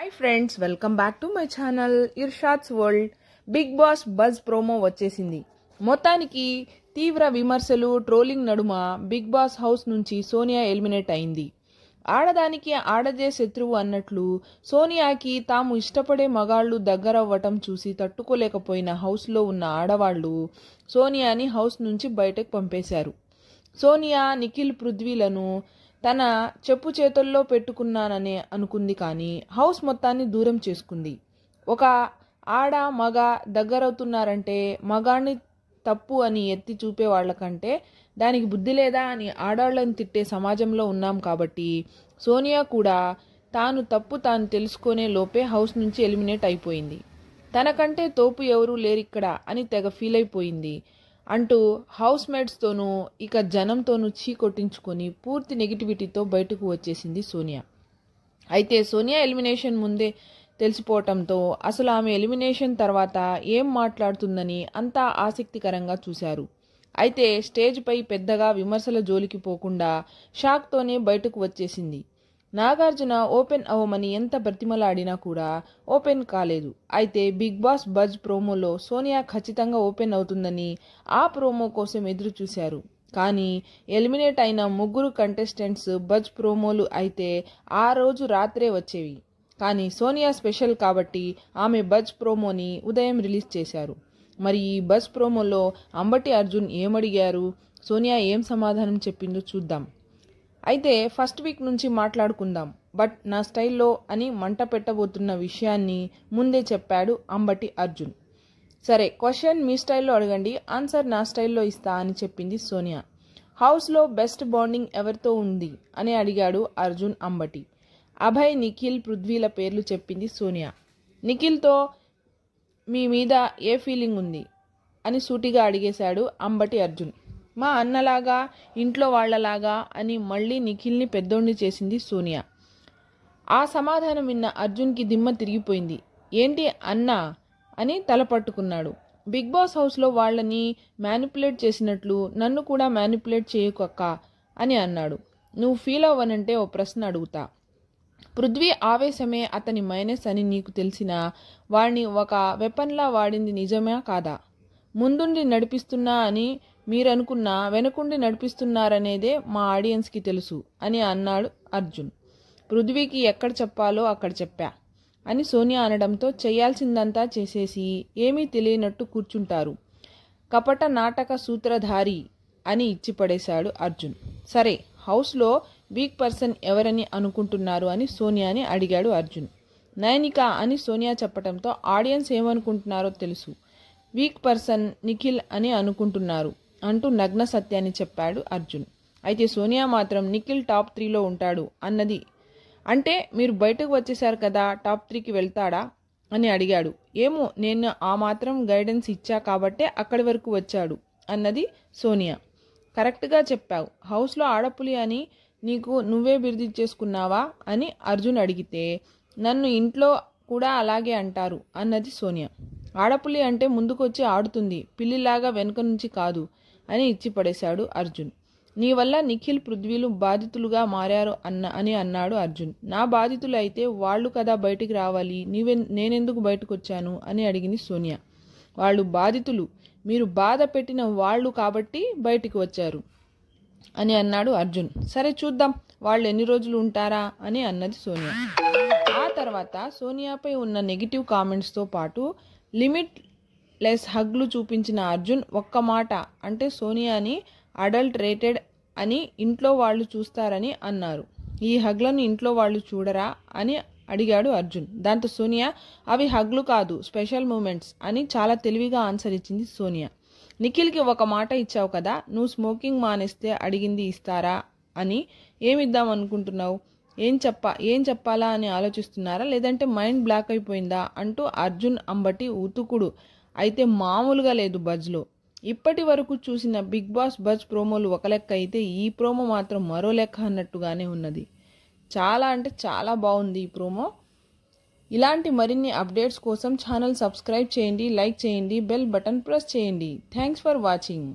hi friends welcome back to my channel Irshad's world Bigg Boss buzz promo వచ్చేసింది మొత్తానికి తీవ్ర విమర్శలు ట్రోలింగ్ నడుమ బిగ్ బాస్ హౌస్ నుంచి సోనియా ఎలిమినేట్ అయింది ఆడదానికి ఆడదే శత్రువు అన్నట్లు సోనియాకి తాము ఇష్టపడే మగాళ్ళు దగ్గరవ్వటం చూసి తట్టుకోలేకపోయిన హౌస్లో ఉన్న ఆడవాళ్లు సోనియాని హౌస్ నుంచి బయటకు పంపేశారు సోనియా నిఖిల్ పృథ్వీలను తన చెప్పు చేతుల్లో పెట్టుకున్నానని అనుకుంది కానీ హౌస్ మొత్తాన్ని దూరం చేసుకుంది ఒక ఆడ మగ దగ్గరవుతున్నారంటే మగాన్ని తప్పు అని ఎత్తి చూపే వాళ్ళకంటే దానికి బుద్ధి లేదా అని ఆడవాళ్ళని తిట్టే సమాజంలో ఉన్నాం కాబట్టి సోనియా కూడా తాను తప్పు తాను తెలుసుకునే లోపే హౌస్ నుంచి ఎలిమినేట్ అయిపోయింది తనకంటే తోపు ఎవరూ లేరిక్కడ అని తెగ ఫీల్ అయిపోయింది అంటూ హౌస్ మేట్స్తోనూ ఇక జనంతోనూ చీ కొట్టించుకొని పూర్తి నెగిటివిటీతో బయటకు వచ్చేసింది సోనియా అయితే సోనియా ఎలిమినేషన్ ముందే తెలిసిపోవటంతో అసలు ఆమె ఎలిమినేషన్ తర్వాత ఏం మాట్లాడుతుందని అంతా ఆసక్తికరంగా చూశారు అయితే స్టేజ్పై పెద్దగా విమర్శల జోలికి పోకుండా షాక్తోనే బయటకు వచ్చేసింది నాగార్జున ఓపెన్ అవ్వమని ఎంత బ్రతిమలాడినా కూడా ఓపెన్ కాలేదు అయితే బిగ్ బాస్ బజ్ ప్రోమోలో సోనియా ఖచ్చితంగా ఓపెన్ అవుతుందని ఆ ప్రోమో కోసం ఎదురు చూశారు కానీ ఎలిమినేట్ అయిన ముగ్గురు కంటెస్టెంట్స్ బజ్ ప్రోమోలు అయితే ఆ రోజు రాత్రే వచ్చేవి కానీ సోనియా స్పెషల్ కాబట్టి ఆమె బజ్ ప్రోమోని ఉదయం రిలీజ్ చేశారు మరి ఈ బజ్ ప్రోమోలో అంబటి అర్జున్ ఏమడిగారు సోనియా ఏం సమాధానం చెప్పిందో చూద్దాం అయితే ఫస్ట్ వీక్ నుంచి మాట్లాడుకుందాం బట్ నా స్టైల్లో అని మంట పెట్టబోతున్న విషయాన్ని ముందే చెప్పాడు అంబటి అర్జున్ సరే క్వశ్చన్ మీ స్టైల్లో అడగండి ఆన్సర్ నా స్టైల్లో ఇస్తా అని చెప్పింది సోనియా హౌస్లో బెస్ట్ బాండింగ్ ఎవరితో ఉంది అని అడిగాడు అర్జున్ అంబటి అభయ్ నిఖిల్ పృథ్వీల పేర్లు చెప్పింది సోనియా నిఖిల్తో మీ మీద ఏ ఫీలింగ్ ఉంది అని సూటిగా అడిగేశాడు అంబటి అర్జున్ మా అన్నలాగా ఇంట్లో వాళ్లలాగా అని మళ్ళీ నిఖిల్ని పెద్దోణ్ణి చేసింది సోనియా ఆ సమాధానం విన్న అర్జున్కి దిమ్మ తిరిగిపోయింది ఏంటి అన్నా అని తల పట్టుకున్నాడు బిగ్ బాస్ హౌస్లో వాళ్ళని మ్యానిపులేట్ చేసినట్లు నన్ను కూడా మ్యానిపులేట్ చేయకొక్క అని అన్నాడు నువ్వు ఫీల్ అవ్వనంటే ఓ ప్రశ్న అడుగుతా పృథ్వీ ఆవేశమే అతని మైనస్ అని నీకు తెలిసిన వాడిని ఒక వెపన్లా వాడింది నిజమే కాదా ముందుండి నడిపిస్తున్నా అని మీరనుకున్నా వెనుకుండి నడిపిస్తున్నారనేదే మా ఆడియన్స్కి తెలుసు అని అన్నాడు అర్జున్ పృథ్వీకి ఎక్కడ చెప్పాలో అక్కడ చెప్పా అని సోనియా అనడంతో చేయాల్సిందంతా చేసేసి ఏమీ తెలియనట్టు కూర్చుంటారు కపట నాటక సూత్రధారి అని ఇచ్చిపడేశాడు అర్జున్ సరే హౌస్లో వీక్ పర్సన్ ఎవరని అనుకుంటున్నారు అని సోనియాని అడిగాడు అర్జున్ నయనిక అని సోనియా చెప్పడంతో ఆడియన్స్ ఏమనుకుంటున్నారో తెలుసు వీక్ పర్సన్ నిఖిల్ అని అనుకుంటున్నారు అంటూ నగ్న సత్యాన్ని చెప్పాడు అర్జున్ అయితే సోనియా మాత్రం నిఖిల్ టాప్ త్రీలో ఉంటాడు అన్నది అంటే మీరు బయటకు వచ్చేసారు కదా టాప్ త్రీకి వెళ్తాడా అని అడిగాడు ఏమో నేను ఆ మాత్రం గైడెన్స్ ఇచ్చా కాబట్టే అక్కడి వరకు వచ్చాడు అన్నది సోనియా కరెక్ట్గా చెప్పావు హౌస్లో ఆడపులి అని నీకు నువ్వే బిరుది చేసుకున్నావా అని అర్జున్ అడిగితే నన్ను ఇంట్లో కూడా అలాగే అంటారు అన్నది సోనియా ఆడపులి అంటే ముందుకొచ్చి ఆడుతుంది పిల్లిలాగా వెనుక నుంచి కాదు అని ఇచ్చి పడేశాడు అర్జున్ నీ వల్ల నిఖిల్ పృథ్వీలు బాధితులుగా మారారు అన్న అని అన్నాడు అర్జున్ నా బాధితులు అయితే వాళ్ళు కదా బయటికి రావాలి నీవే నేనెందుకు బయటకు వచ్చాను అని అడిగింది సోనియా వాళ్ళు బాధితులు మీరు బాధ పెట్టిన వాళ్ళు కాబట్టి బయటికి వచ్చారు అని అన్నాడు అర్జున్ సరే చూద్దాం వాళ్ళు ఎన్ని రోజులు ఉంటారా అని అన్నది సోనియా ఆ తర్వాత సోనియాపై ఉన్న నెగిటివ్ కామెంట్స్తో పాటు లిమిట్ లెస్ హగ్లు చూపించిన అర్జున్ ఒక్క మాట అంటే సోనియాని అడల్ట్ రేటెడ్ అని ఇంట్లో వాళ్ళు చూస్తారని అన్నారు ఈ హగ్లను ఇంట్లో వాళ్ళు చూడరా అని అడిగాడు అర్జున్ దాంతో సోనియా అవి హగ్లు కాదు స్పెషల్ మూమెంట్స్ అని చాలా తెలివిగా ఆన్సర్ ఇచ్చింది సోనియా నిఖిల్కి ఒక మాట ఇచ్చావు కదా నువ్వు స్మోకింగ్ మానేస్తే అడిగింది ఇస్తారా అని ఏమిద్దాం అనుకుంటున్నావు ఏం చెప్పా ఏం చెప్పాలా అని ఆలోచిస్తున్నారా లేదంటే మైండ్ బ్లాక్ అయిపోయిందా అంటూ అర్జున్ అంబటి ఉతుకుడు అయితే మామూలుగా లేదు బజ్లో ఇప్పటి వరకు చూసిన బిగ్ బాస్ బజ్ ప్రోమోలు ఒక లెక్క అయితే ఈ ప్రోమో మాత్రం మరో లెక్క అన్నట్టుగానే ఉన్నది చాలా అంటే చాలా బాగుంది ఈ ప్రోమో ఇలాంటి మరిన్ని అప్డేట్స్ కోసం ఛానల్ సబ్స్క్రైబ్ చేయండి లైక్ చేయండి బెల్ బటన్ ప్రెస్ చేయండి థ్యాంక్స్ ఫర్ వాచింగ్